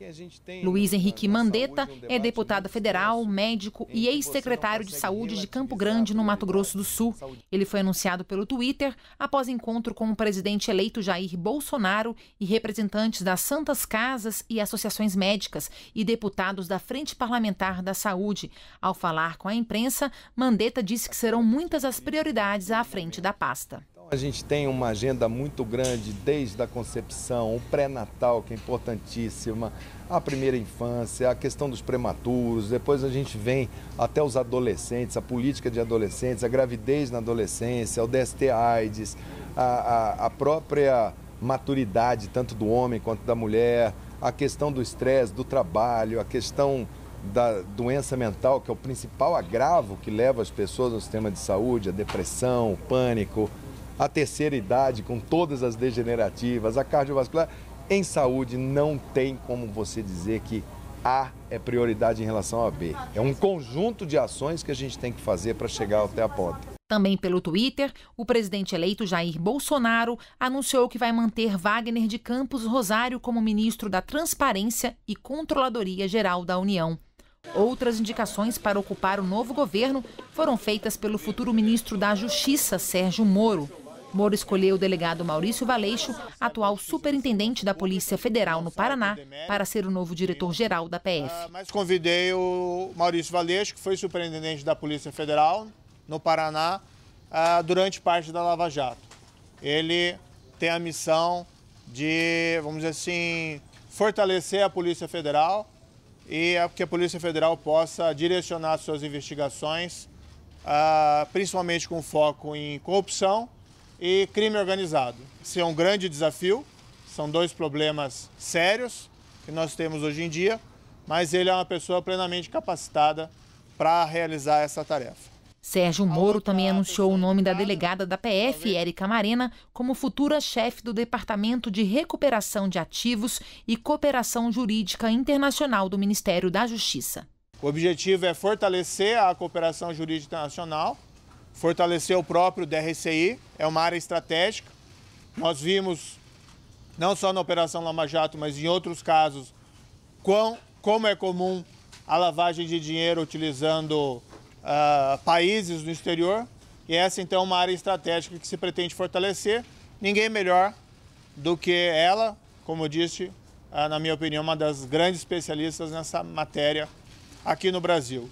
Né, Luiz Henrique Mandetta é deputado federal, médico e ex-secretário de saúde de Campo Grande, no Mato Grosso do Sul. Ele foi anunciado pelo Twitter após encontro com o presidente eleito Jair Bolsonaro e representantes das Santas Casas e associações médicas e deputados da Frente Parlamentar da Saúde. Ao falar com a imprensa, Mandetta disse que serão muitas as prioridades à frente da pasta. Então, a gente tem uma agenda muito grande desde a concepção, o pré-natal, que é importantíssima, a primeira infância, a questão dos prematuros, depois a gente vem até os adolescentes, a política de adolescentes, a gravidez na adolescência, o DST-AIDS, a, a, a própria maturidade, tanto do homem quanto da mulher, a questão do estresse, do trabalho, a questão da doença mental, que é o principal agravo que leva as pessoas ao sistema de saúde, a depressão, o pânico, a terceira idade, com todas as degenerativas, a cardiovascular. Em saúde, não tem como você dizer que A é prioridade em relação a B. É um conjunto de ações que a gente tem que fazer para chegar até a ponta. Também pelo Twitter, o presidente eleito Jair Bolsonaro anunciou que vai manter Wagner de Campos Rosário como ministro da Transparência e Controladoria Geral da União. Outras indicações para ocupar o novo governo foram feitas pelo futuro ministro da Justiça, Sérgio Moro. Moro escolheu o delegado Maurício Valeixo, atual superintendente da Polícia Federal no Paraná, para ser o novo diretor-geral da PF. Ah, mas convidei o Maurício Valeixo, que foi superintendente da Polícia Federal no Paraná ah, durante parte da Lava Jato. Ele tem a missão de, vamos dizer assim, fortalecer a Polícia Federal e que a Polícia Federal possa direcionar suas investigações, ah, principalmente com foco em corrupção e crime organizado. Esse é um grande desafio, são dois problemas sérios que nós temos hoje em dia, mas ele é uma pessoa plenamente capacitada para realizar essa tarefa. Sérgio Moro também anunciou o nome da delegada da PF, Érica Marena, como futura chefe do Departamento de Recuperação de Ativos e Cooperação Jurídica Internacional do Ministério da Justiça. O objetivo é fortalecer a cooperação jurídica internacional fortalecer o próprio DRCI, é uma área estratégica. Nós vimos, não só na Operação Lama Jato, mas em outros casos, quão, como é comum a lavagem de dinheiro utilizando uh, países do exterior. E essa, então, é uma área estratégica que se pretende fortalecer. Ninguém melhor do que ela, como eu disse, uh, na minha opinião, uma das grandes especialistas nessa matéria aqui no Brasil.